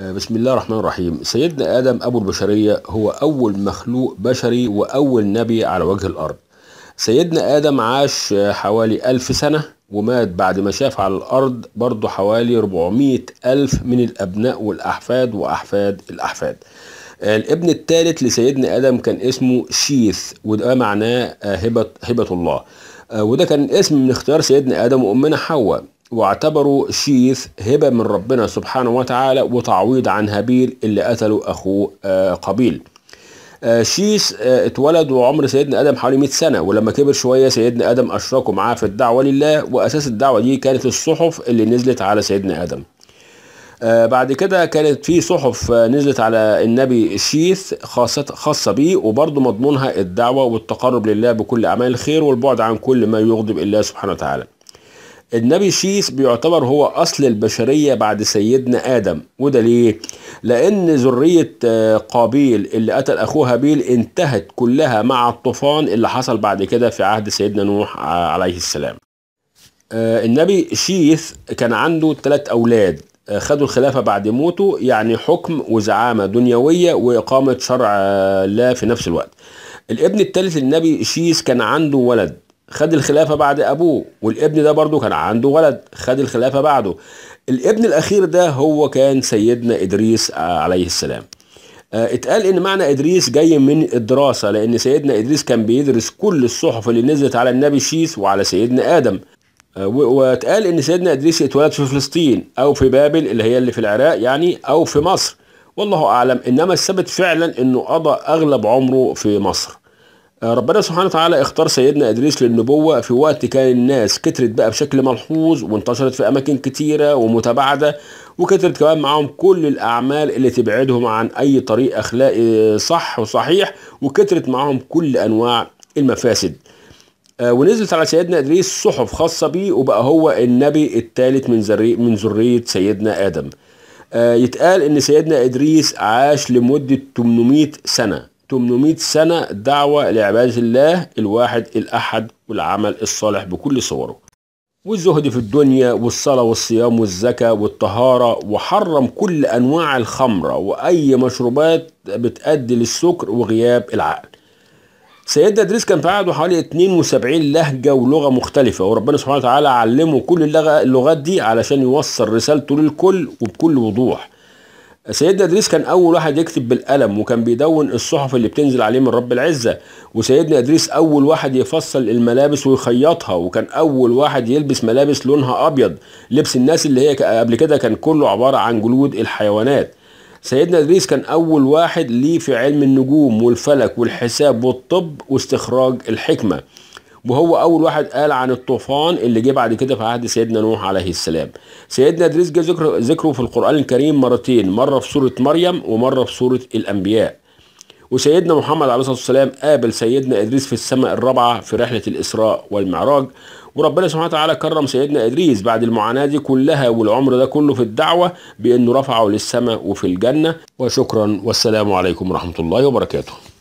آه، بسم الله الرحمن الرحيم سيدنا آدم أبو البشرية هو أول مخلوق بشري وأول نبي على وجه الأرض سيدنا آدم عاش حوالي ألف سنة ومات بعد ما شاف على الأرض برضه حوالي 400 ألف من الأبناء والأحفاد وأحفاد الأحفاد آه، الابن الثالث لسيدنا آدم كان اسمه شيث وده معناه آه، هبة, هبة الله وده كان اسم من اختيار سيدنا آدم وأمنا حواء واعتبروا شيث هبة من ربنا سبحانه وتعالى وتعويض عن هابيل اللي قتله أخوه آه، قبيل آه، شيث آه، اتولد وعمر سيدنا آدم حوالي 100 سنة ولما كبر شوية سيدنا آدم أشركوا معاه في الدعوة لله وأساس الدعوة دي كانت الصحف اللي نزلت على سيدنا آدم بعد كده كانت في صحف نزلت على النبي شيث خاصة خاصة بيه وبرضه مضمونها الدعوة والتقرب لله بكل أعمال الخير والبعد عن كل ما يغضب الله سبحانه وتعالى. النبي شيث بيعتبر هو أصل البشرية بعد سيدنا آدم وده ليه؟ لأن ذرية آه، قابيل اللي قتل أخوه هابيل انتهت كلها مع الطوفان اللي حصل بعد كده في عهد سيدنا نوح آه، عليه السلام آه، النبي شيث كان عنده ثلاث أولاد خدوا الخلافة بعد موته يعني حكم وزعامة دنيوية وإقامة شرع الله في نفس الوقت الابن الثالث للنبي شيث كان عنده ولد خد الخلافة بعد أبوه والابن ده برضو كان عنده ولد خد الخلافة بعده الابن الأخير ده هو كان سيدنا إدريس آه، عليه السلام آه، اتقال ان معنى ادريس جاي من الدراسه لان سيدنا ادريس كان بيدرس كل الصحف اللي نزلت على النبي شيث وعلى سيدنا ادم آه، واتقال ان سيدنا ادريس اتولد في فلسطين او في بابل اللي هي اللي في العراق يعني او في مصر والله اعلم انما الثبت فعلا انه قضى اغلب عمره في مصر آه، ربنا سبحانه وتعالى اختار سيدنا ادريس للنبوه في وقت كان الناس كترت بقى بشكل ملحوظ وانتشرت في اماكن كتيره ومتباعده وكترت كمان معاهم كل الاعمال اللي تبعدهم عن اي طريق اخلاقي صح وصحيح وكترت معاهم كل انواع المفاسد آه، ونزلت على سيدنا ادريس صحف خاصه بيه وبقى هو النبي الثالث من ذريه من ذريه سيدنا ادم آه، يتقال ان سيدنا ادريس عاش لمده 800 سنه 800 سنة دعوة لعباد الله الواحد الأحد والعمل الصالح بكل صوره والزهد في الدنيا والصلاة والصيام والزكاة والطهارة وحرم كل أنواع الخمرة وأي مشروبات بتأدي للسكر وغياب العقل سيدنا إدريس كان في عهده حوالي 72 لهجة ولغة مختلفة وربنا سبحانه وتعالى علمه كل اللغات دي علشان يوصل رسالته للكل وبكل وضوح سيدنا إدريس كان أول واحد يكتب بالقلم وكان بيدون الصحف اللي بتنزل عليه من رب العزة وسيدنا إدريس أول واحد يفصل الملابس ويخيطها وكان أول واحد يلبس ملابس لونها أبيض لبس الناس اللي هي قبل كده كان كله عبارة عن جلود الحيوانات سيدنا إدريس كان أول واحد ليه في علم النجوم والفلك والحساب والطب واستخراج الحكمة وهو اول واحد قال عن الطوفان اللي جه بعد كده في عهد سيدنا نوح عليه السلام سيدنا ادريس جه ذكره في القران الكريم مرتين مره في سوره مريم ومره في سوره الانبياء وسيدنا محمد عليه الصلاه والسلام قابل سيدنا ادريس في السماء الرابعه في رحله الاسراء والمعراج وربنا سبحانه وتعالى كرم سيدنا ادريس بعد المعاناه دي كلها والعمر ده كله في الدعوه بانه رفعه للسماء وفي الجنه وشكرا والسلام عليكم ورحمه الله وبركاته